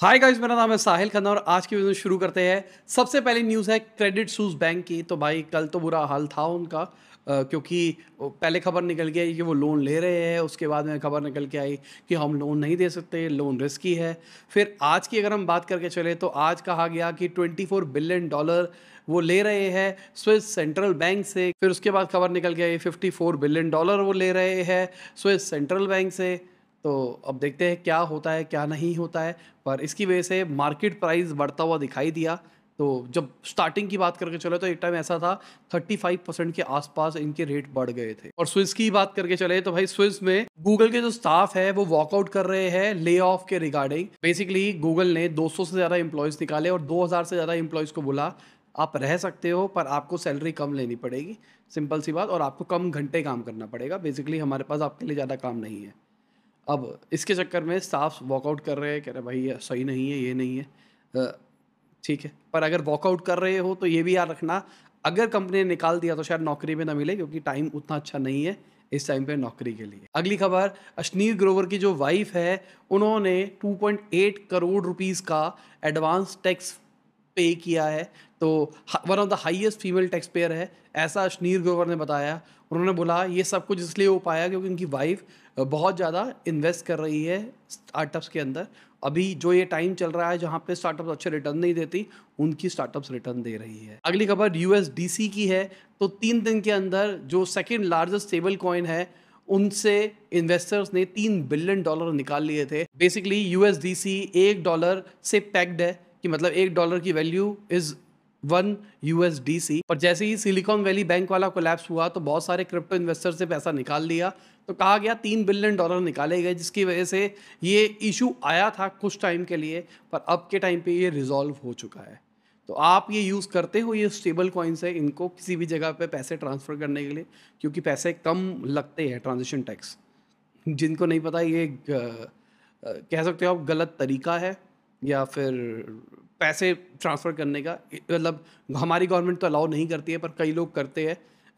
hi guys मेरा नाम है साहिल खन्ना और आज की वीडियो शुरू करते हैं सबसे पहली न्यूज़ है क्रेडिट सूज बैंक की तो भाई कल तो बुरा हाल था उनका आ, क्योंकि पहले खबर निकल के आई कि वो लोन ले रहे हैं उसके बाद में खबर निकल के आई कि हम लोन नहीं दे सकते लोन रिस्की है फिर आज की अगर हम बात करके चले तो आज कहा गया कि ट्वेंटी बिलियन डॉलर वो ले रहे हैं स्विस सेंट्रल बैंक से फिर उसके बाद खबर निकल के आई फिफ्टी बिलियन डॉलर वो ले रहे हैं स्विस सेंट्रल बैंक से तो अब देखते हैं क्या होता है क्या नहीं होता है पर इसकी वजह से मार्केट प्राइस बढ़ता हुआ दिखाई दिया तो जब स्टार्टिंग की बात करके चले तो एक टाइम ऐसा था 35 परसेंट के आसपास इनके रेट बढ़ गए थे और स्विस की बात करके चले तो भाई स्विस में गूगल के जो स्टाफ है वो वॉकआउट कर रहे हैं ले ऑफ के रिगार्डिंग बेसिकली गूगल ने 200 से ज़्यादा एम्प्लॉयज़ निकाले और 2000 से ज़्यादा एम्प्लॉयज़ को बोला आप रह सकते हो पर आपको सैलरी कम लेनी पड़ेगी सिंपल सी बात और आपको कम घंटे काम करना पड़ेगा बेसिकली हमारे पास आपके लिए ज़्यादा काम नहीं है अब इसके चक्कर में स्टाफ वॉकआउट कर रहे हैं कह रहे भाई सही नहीं है ये नहीं है ठीक है पर अगर वॉकआउट कर रहे हो तो ये भी याद रखना अगर कंपनी ने निकाल दिया तो शायद नौकरी में ना मिले क्योंकि टाइम उतना अच्छा नहीं है इस टाइम पे नौकरी के लिए अगली खबर अश्नीर ग्रोवर की जो वाइफ है उन्होंने 2.8 करोड़ रुपीज़ का एडवांस टैक्स पे किया है तो one of the highest female tax payer है ऐसा अश्नीर ग्रोवर ने बताया उन्होंने बोला ये सब कुछ इसलिए हो पाया क्योंकि उनकी वाइफ बहुत ज़्यादा इन्वेस्ट कर रही है स्टार्टअप्स के अंदर अभी जो ये टाइम चल रहा है जहाँ पे स्टार्टअप्स अच्छे रिटर्न नहीं देती उनकी स्टार्टअप्स रिटर्न दे रही है अगली खबर यू की है तो तीन दिन के अंदर जो सेकेंड लार्जेस्ट स्टेबल कॉइन है उनसे इन्वेस्टर्स ने तीन बिलियन डॉलर निकाल लिए थे बेसिकली सी एक डॉलर से पैक्ड है कि मतलब एक डॉलर की वैल्यू इज़ वन यूएसडीसी और जैसे ही सिलिकॉन वैली बैंक वाला कोलैप्स हुआ तो बहुत सारे क्रिप्टो इन्वेस्टर से पैसा निकाल लिया तो कहा गया तीन बिलियन डॉलर निकाले गए जिसकी वजह से ये इशू आया था कुछ टाइम के लिए पर अब के टाइम पे ये रिजॉल्व हो चुका है तो आप ये यूज़ करते हो ये स्टेबल कॉइन्स है इनको किसी भी जगह पे पैसे ट्रांसफ़र करने के लिए क्योंकि पैसे कम लगते हैं ट्रांजेक्शन टैक्स जिनको नहीं पता ये कह सकते हो आप गलत तरीका है या फिर पैसे ट्रांसफ़र करने का मतलब हमारी गवर्नमेंट तो अलाउ नहीं करती है पर कई लोग करते हैं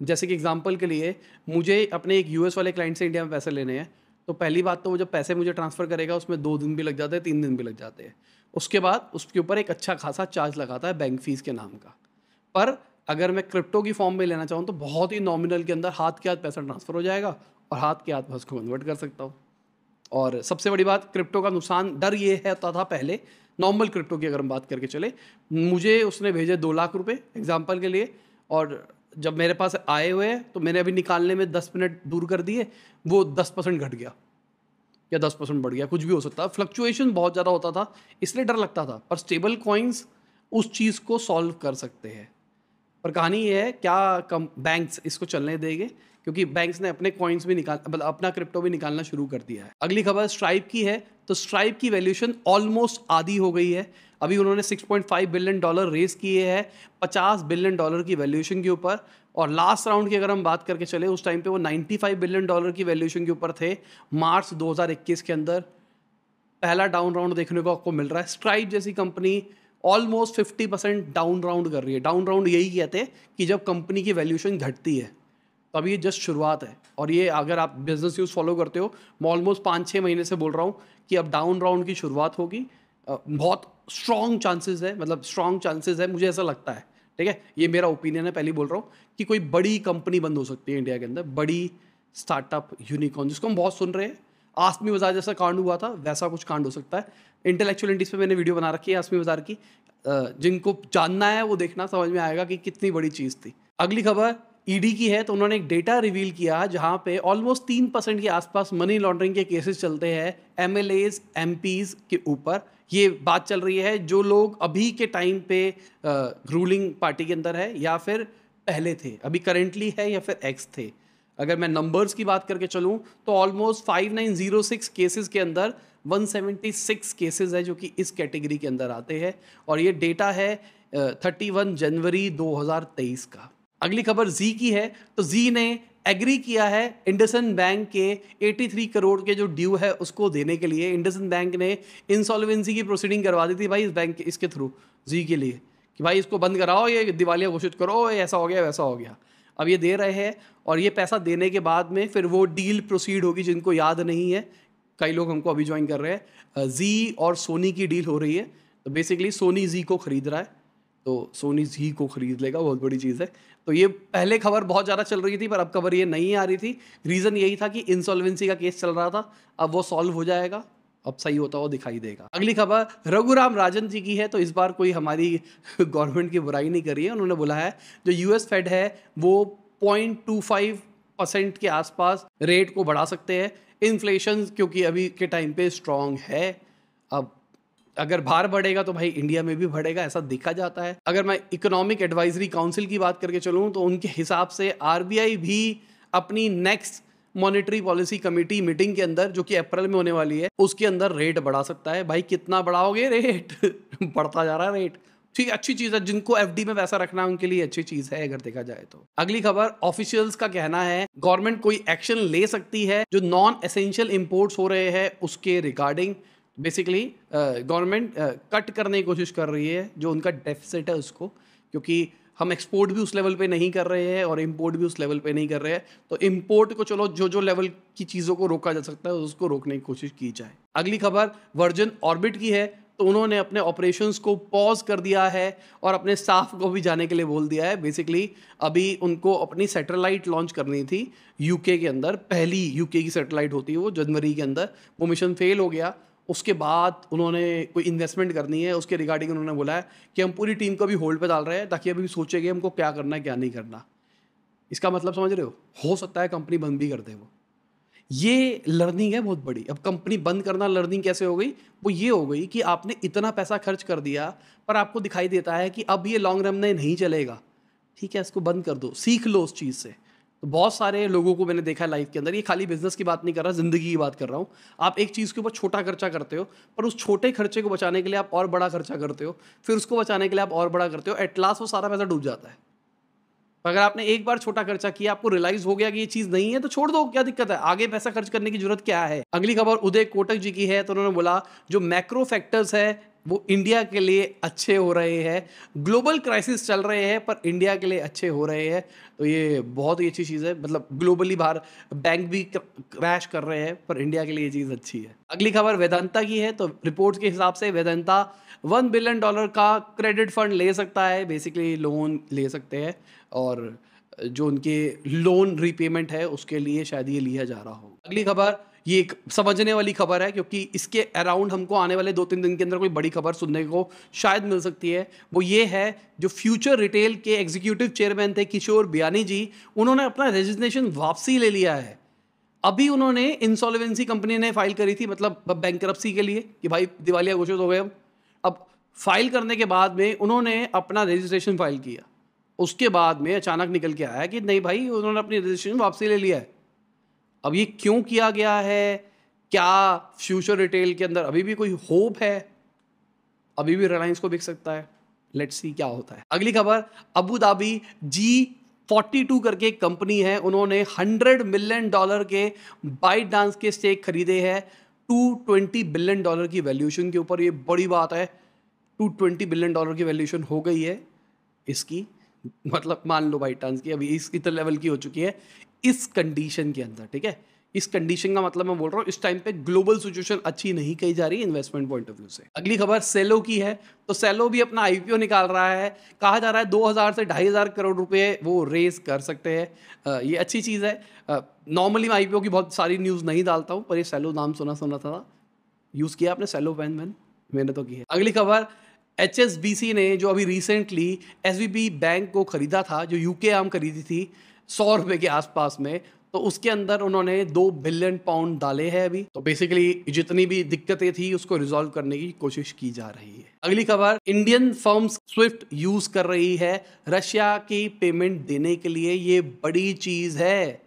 जैसे कि एग्जांपल के लिए मुझे अपने एक यूएस वाले क्लाइंट से इंडिया में पैसे लेने हैं तो पहली बात तो वो जब पैसे मुझे ट्रांसफ़र करेगा उसमें दो दिन भी लग जाते हैं तीन दिन भी लग जाते हैं उसके बाद उसके ऊपर एक अच्छा खासा चार्ज लगाता है बैंक फीस के नाम का पर अगर मैं क्रिप्टो की फॉर्म में लेना चाहूँ तो बहुत ही नॉमिनल के अंदर हाथ के हाथ पैसा ट्रांसफ़र हो जाएगा और हाथ के हाथ मैं उसको कन्वर्ट कर सकता हूँ और सबसे बड़ी बात क्रिप्टो का नुकसान डर ये है था, था पहले नॉर्मल क्रिप्टो की अगर हम बात करके चले मुझे उसने भेजे दो लाख रुपये एग्जाम्पल के लिए और जब मेरे पास आए हुए हैं तो मैंने अभी निकालने में दस मिनट दूर कर दिए वो दस परसेंट घट गया या दस परसेंट बढ़ गया कुछ भी हो सकता है फ्लक्चुएशन बहुत ज़्यादा होता था इसलिए डर लगता था पर स्टेबल कॉइन्स उस चीज़ को सॉल्व कर सकते हैं पर कहानी ये है क्या कम बैंक्स इसको चलने देंगे क्योंकि बैंक्स ने अपने कॉइन्स भी निकाल मतलब अपना क्रिप्टो भी निकालना शुरू कर दिया है अगली खबर स्ट्राइप की है तो स्ट्राइप की वैल्यूशन ऑलमोस्ट आधी हो गई है अभी उन्होंने 6.5 बिलियन डॉलर रेज किए हैं 50 बिलियन डॉलर की वैल्यूशन के ऊपर और लास्ट राउंड की अगर हम बात करके चले उस टाइम पे वो 95 बिलियन डॉलर की वैल्यूशन के ऊपर थे मार्च 2021 के अंदर पहला डाउन राउंड देखने को आपको मिल रहा है स्ट्राइप जैसी company almost 50 percent down round कर रही है डाउन राउंड यही कहते हैं कि जब कंपनी की वैल्यूशन घटती है तो अभी ये जस्ट शुरुआत है और ये अगर आप बिजनेस यूज़ फॉलो करते हो मैं ऑलमोस्ट पाँच छः महीने से बोल रहा हूँ कि अब डाउन राउंड की शुरुआत होगी बहुत स्ट्रॉन्ग चांसेस है मतलब स्ट्रॉन्ग चांसेस है मुझे ऐसा लगता है ठीक है ये मेरा ओपिनियन है पहले बोल रहा हूँ कि कोई बड़ी कंपनी बंद हो सकती है इंडिया के अंदर बड़ी स्टार्टअप यूनिकॉर्न जिसको हम बहुत सुन रहे हैं आसमी बाजार जैसा कांड हुआ था वैसा कुछ कांड हो सकता है इंटेलेक्चुअल इंडीज पर मैंने वीडियो बना रखी है आसमी बाजार की जिनको जानना है वो देखना समझ में आएगा कि कितनी बड़ी चीज़ थी अगली खबर ईडी की है तो उन्होंने एक डेटा रिवील किया जहां पे ऑलमोस्ट तीन परसेंट के आसपास मनी लॉन्ड्रिंग के केसेस चलते हैं M L As M Ps के ऊपर ये बात चल रही है जो लोग अभी के टाइम पे रूलिंग पार्टी के अंदर है या फिर पहले थे अभी करेंटली है या फिर एक्स थे अगर मैं नंबर्स की बात करके चलूँ तो almost five nine zero six cases के अंदर 176 केसेस है जो कि इस कैटेगरी के अंदर आते हैं और ये डेटा है 31 जनवरी 2023 का अगली खबर जी की है तो जी ने एग्री किया है इंडसन बैंक के 83 करोड़ के जो ड्यू है उसको देने के लिए इंडसन बैंक ने इंसॉल्वेंसी की प्रोसीडिंग करवा दी थी भाई इस बैंक इसके थ्रू जी के लिए कि भाई इसको बंद कराओ ये दिवालिया घोषित करो ये ऐसा हो गया वैसा हो गया अब ये दे रहे हैं और ये पैसा देने के बाद में फिर वो डील प्रोसीड होगी जिनको याद नहीं है कई लोग हमको अभी ज्वाइन कर रहे हैं जी और सोनी की डील हो रही है तो बेसिकली सोनी जी को खरीद रहा है तो सोनी जी को खरीद लेगा बहुत बड़ी चीज़ है तो ये पहले खबर बहुत ज़्यादा चल रही थी पर अब खबर ये नहीं आ रही थी रीज़न यही था कि इंसॉल्वेंसी का केस चल रहा था अब वो सॉल्व हो जाएगा अब सही होता हुआ दिखाई देगा अगली खबर रघुराम राजन जी की है तो इस बार कोई हमारी गवर्नमेंट की बुराई नहीं करी है उन्होंने बोला है जो यूएस फेड है वो पॉइंट टू फाइव परसेंट के आसपास रेट को बढ़ा सकते हैं इन्फ्लेशन क्योंकि अभी के टाइम पे स्ट्रांग है अब अगर भार बढ़ेगा तो भाई इंडिया में भी बढ़ेगा ऐसा देखा जाता है अगर मैं इकोनॉमिक एडवाइजरी काउंसिल की बात करके चलूँ तो उनके हिसाब से आर भी अपनी next monetary policy committee meeting के अंदर जो कि अप्रैल में होने वाली है उसके अंदर रेट बढ़ा सकता है भाई कितना बढ़ाओगे रेट बढ़ता जा रहा है रेट ठीक है अच्छी चीज़ है जिनको एफ में पैसा रखना है उनके लिए अच्छी चीज़ है अगर देखा जाए तो अगली खबर ऑफिशियल्स का कहना है गवर्नमेंट कोई एक्शन ले सकती है जो नॉन एसेंशियल इम्पोर्ट्स हो रहे हैं उसके रिगार्डिंग बेसिकली गवर्नमेंट कट करने की कोशिश कर रही है जो उनका डेफिसिट है उसको क्योंकि हम एक्सपोर्ट भी उस लेवल पे नहीं कर रहे हैं और इम्पोर्ट भी उस लेवल पे नहीं कर रहे हैं तो इम्पोर्ट को चलो जो जो लेवल की चीज़ों को रोका जा सकता है उसको रोकने की कोशिश की जाए अगली खबर वर्जन ऑर्बिट की है तो उन्होंने अपने ऑपरेशन को पॉज कर दिया है और अपने स्टाफ को भी जाने के लिए बोल दिया है बेसिकली अभी उनको अपनी सैटेलाइट लॉन्च करनी थी यूके के अंदर पहली यूके की सैटेलाइट होती है वो जनवरी के अंदर वो मिशन फेल हो गया उसके बाद उन्होंने कोई इन्वेस्टमेंट करनी है उसके रिगार्डिंग उन्होंने बोला है कि हम पूरी टीम को भी होल्ड पे डाल रहे हैं ताकि अभी सोचेंगे हमको क्या करना है क्या नहीं करना इसका मतलब समझ रहे हो हो सकता है कंपनी बंद भी कर दे वो ये लर्निंग है बहुत बड़ी अब कंपनी बंद करना लर्निंग कैसे हो गई वो ये हो गई कि आपने इतना पैसा खर्च कर दिया पर आपको दिखाई देता है कि अब ये लॉन्ग रन में नहीं चलेगा ठीक है इसको बंद कर दो सीख लो उस चीज़ से तो बहुत सारे लोगों को मैंने देखा लाइफ के अंदर ये खाली बिजनेस की बात नहीं कर रहा ज़िंदगी की बात कर रहा हूँ आप एक चीज़ के ऊपर छोटा खर्चा करते हो पर उस छोटे खर्चे को बचाने के लिए आप और बड़ा खर्चा करते हो फिर उसको बचाने के लिए आप और बड़ा करते हो एट लास्ट वो सारा पैसा डूब जाता है तो अगर आपने एक बार छोटा खर्चा किया आपको रियलाइज हो गया कि ये चीज नहीं है तो छोड़ दो क्या दिक्कत है आगे पैसा खर्च करने की जरूरत क्या है अगली खबर उदय कोटक जी की है तो उन्होंने बोला जो मैक्रो फैक्टर्स है वो इंडिया के लिए अच्छे हो रहे हैं ग्लोबल क्राइसिस चल रहे हैं पर इंडिया के लिए अच्छे हो रहे हैं तो ये बहुत ही अच्छी चीज़ है मतलब ग्लोबली बाहर बैंक भी क्रैश कर रहे हैं पर इंडिया के लिए ये चीज़ अच्छी है अगली खबर वेदांता की है तो रिपोर्ट के हिसाब से वेदांता वन बिलियन डॉलर का क्रेडिट फंड ले सकता है बेसिकली लोन ले सकते हैं और जो उनके लोन रीपेमेंट है उसके लिए शायद ये लिया जा रहा हो अगली खबर ये एक समझने वाली खबर है क्योंकि इसके अराउंड हमको आने वाले दो तीन दिन के अंदर कोई बड़ी खबर सुनने को शायद मिल सकती है वो ये है जो फ्यूचर रिटेल के एग्जीक्यूटिव चेयरमैन थे किशोर बयानी जी उन्होंने अपना रजिस्ट्रेशन वापसी ले लिया है अभी उन्होंने इंसॉल्वेंसी कंपनी ने फाइल करी थी मतलब बैंक के लिए कि भाई दिवालिया घोषित हो गए हम अब फाइल करने के बाद में उन्होंने अपना रजिस्ट्रेशन फाइल किया उसके बाद में अचानक निकल के आया कि नहीं भाई उन्होंने अपनी रजिस्ट्रेशन वापसी ले लिया है अब ये क्यों किया गया है क्या फ्यूचर रिटेल के अंदर अभी भी कोई होप है अभी भी रिलायंस को बिक सकता है लेट्स सी क्या होता है अगली खबर Abu Dhabi G forty two करके एक कंपनी है उन्होंने हंड्रेड मिलियन डॉलर के बाइट डांस के स्टेक खरीदे हैं ट्वेंटी बिलियन डॉलर की वैल्यूएशन के ऊपर ये बड़ी बात है टू ट्वेंटी बिलियन डॉलर की वैल्यूएशन हो गई है इसकी मतलब मान लो बाई चांस की अभी इस इतर लेवल की हो चुकी है इस कंडीशन के अंदर ठीक है इस कंडीशन का मतलब मैं बोल रहा हूँ इस टाइम पे ग्लोबल सिचुएशन अच्छी नहीं कही जा रही इन्वेस्टमेंट पॉइंट ऑफ व्यू से अगली खबर सेलो की है तो सेलो भी अपना आईपीओ निकाल रहा है कहा जा रहा है 2000 से 2500 करोड़ रुपए वो रेस कर सकते हैं ये अच्छी चीज़ है नॉर्मली मैं आईपीओ की बहुत सारी न्यूज़ नहीं डालता हूँ पर ये सेलो नाम सुना सुना था यूज़ किया आपने सेलो वैन वैन मैंने तो की है अगली खबर एच ने जो अभी रिसेंटली एस बैंक को ख़रीदा था जो यूके आम खरीदी थी सौ रुपये के आसपास में तो उसके अंदर उन्होंने दो बिलियन पाउंड डाले हैं अभी तो बेसिकली जितनी भी दिक्कतें थी उसको रिजॉल्व करने की कोशिश की जा रही है अगली खबर इंडियन फर्म्स स्विफ्ट यूज कर रही है रशिया की पेमेंट देने के लिए ये बड़ी चीज़ है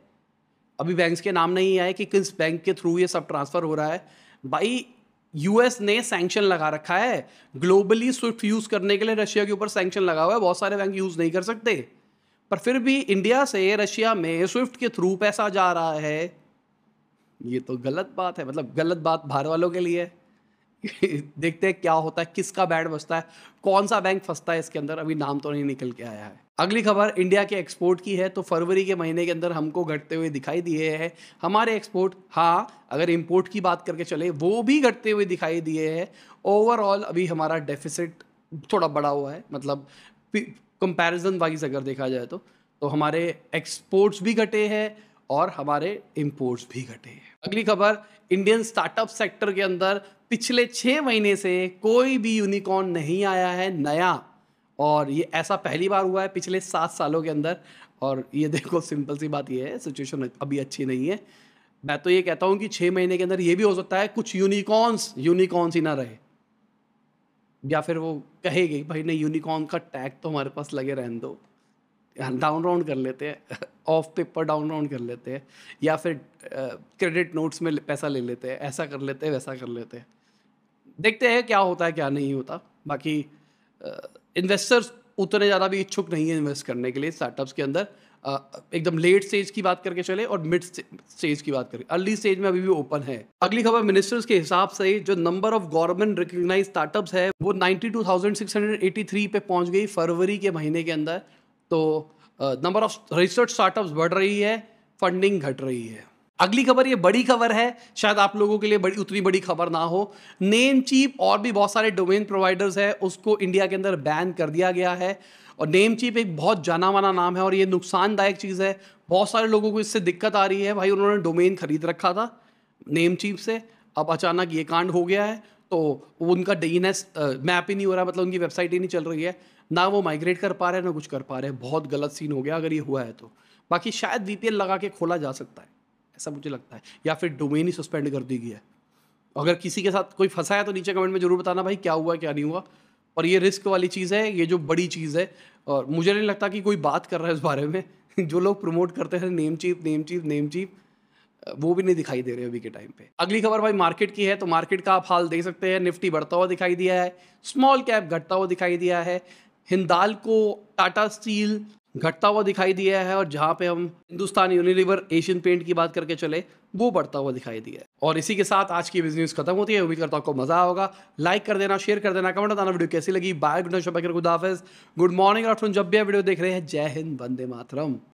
अभी बैंक के नाम नहीं आए कि किस बैंक के थ्रू ये सब ट्रांसफ़र हो रहा है भाई यूएस ने सैंक्शन लगा रखा है ग्लोबली स्विफ्ट यूज करने के लिए रशिया के ऊपर सैंक्शन लगा हुआ है बहुत सारे बैंक यूज नहीं कर सकते पर फिर भी इंडिया से रशिया में स्विफ्ट के थ्रू पैसा जा रहा है ये तो गलत बात है मतलब गलत बात बाहर वालों के लिए देखते हैं क्या होता है किसका बैड बचता है कौन सा बैंक फंसता है इसके अंदर अभी नाम तो नहीं निकल के आया है अगली खबर इंडिया के एक्सपोर्ट की है तो फरवरी के महीने के अंदर हमको घटते हुए दिखाई दिए हैं हमारे एक्सपोर्ट हाँ अगर इम्पोर्ट की बात करके चले वो भी घटते हुए दिखाई दिए हैं ओवरऑल अभी हमारा डेफिसिट थोड़ा बड़ा हुआ है मतलब कंपेरिजन वाइज अगर देखा जाए तो तो हमारे एक्सपोर्ट्स भी घटे हैं और हमारे इम्पोर्ट्स भी घटे हैं अगली खबर इंडियन स्टार्टअप सेक्टर के अंदर पिछले छः महीने से कोई भी यूनिकॉर्न नहीं आया है नया और ये ऐसा पहली बार हुआ है पिछले सात सालों के अंदर और ये देखो सिंपल सी बात ये है सिचुएशन अभी अच्छी नहीं है मैं तो ये कहता हूँ कि छः महीने के अंदर ये भी हो सकता है कुछ यूनिकॉर्न्स यूनिकॉर्न्स ही ना रहे या फिर वो कहेगी भाई नहीं यूनिकॉर्न का टैग तो हमारे पास लगे रहने दो डाउन हाँ, राउंड कर लेते हैं ऑफ पेपर डाउन राउंड कर लेते हैं या फिर क्रेडिट नोट्स में पैसा ले लेते हैं ऐसा कर लेते हैं वैसा कर लेते हैं देखते हैं क्या होता है क्या नहीं होता बाकी इन्वेस्टर्स उतने ज़्यादा भी इच्छुक नहीं है इन्वेस्ट करने के लिए स्टार्टअप्स के अंदर एकदम लेट स्टेज की बात करके चले और मिड स्टेज की बात करें अर्ली स्टेज में अभी भी ओपन है अगली खबर मिनिस्टर्स के हिसाब से जो number of government recognize startups है वो 92,683 पे पहुंच गई फरवरी के महीने के अंदर तो नंबर ऑफ रिसर्च स्टार्टअप्स बढ़ रही है फंडिंग घट रही है अगली खबर ये बड़ी खबर है शायद आप लोगों के लिए बड़ी उतनी बड़ी खबर ना हो नेम चीप और भी बहुत सारे डोमेन प्रोवाइडर्स है उसको इंडिया के अंदर बैन कर दिया गया है और नेम चीप एक बहुत जाना माना नाम है और ये नुकसानदायक चीज़ है बहुत सारे लोगों को इससे दिक्कत आ रही है भाई उन्होंने डोमेन खरीद रखा था नेम चीप से अब अचानक ये कांड हो गया है तो उनका डी मैप ही नहीं हो रहा मतलब उनकी वेबसाइट ही नहीं चल रही है ना वो माइग्रेट कर पा रहे हैं ना कुछ कर पा रहे हैं बहुत गलत सीन हो गया अगर ये हुआ है तो बाकी शायद वी लगा के खोला जा सकता है ऐसा मुझे लगता है या फिर डोमेन ही सस्पेंड कर दी गई है अगर किसी के साथ कोई फंसा है तो नीचे कमेंट में जरूर बताना भाई क्या हुआ क्या नहीं हुआ और ये रिस्क वाली चीज़ है ये जो बड़ी चीज़ है और मुझे नहीं लगता कि कोई बात कर रहा है इस बारे में जो लोग प्रमोट करते हैं name cheap name cheap name cheap वो भी नहीं दिखाई दे रहे अभी के टाइम पे अगली खबर भाई मार्केट की है तो मार्केट का आप हाल देख सकते हैं निफ्टी बढ़ता हुआ दिखाई दिया है स्मॉल कैप घटता हुआ दिखाई दिया है हिंदाल को टाटा स्टील घटता हुआ दिखाई दिया है और जहाँ पे हम हिंदुस्तान यूनिलीवर एशियन पेंट की बात करके चले वो बढ़ता हुआ दिखाई दिया है और इसी के साथ आज की बिजनेस खत्म होती है उम्मीद करता हूँ आपको मजा होगा लाइक कर देना शेयर कर देना कमेंट बताना वीडियो कैसी लगी बाय गुड नाइट गुड हाफिज गुड मॉर्निंग जब भी वीडियो देख रहे हैं जय हिंद वंदे मातरम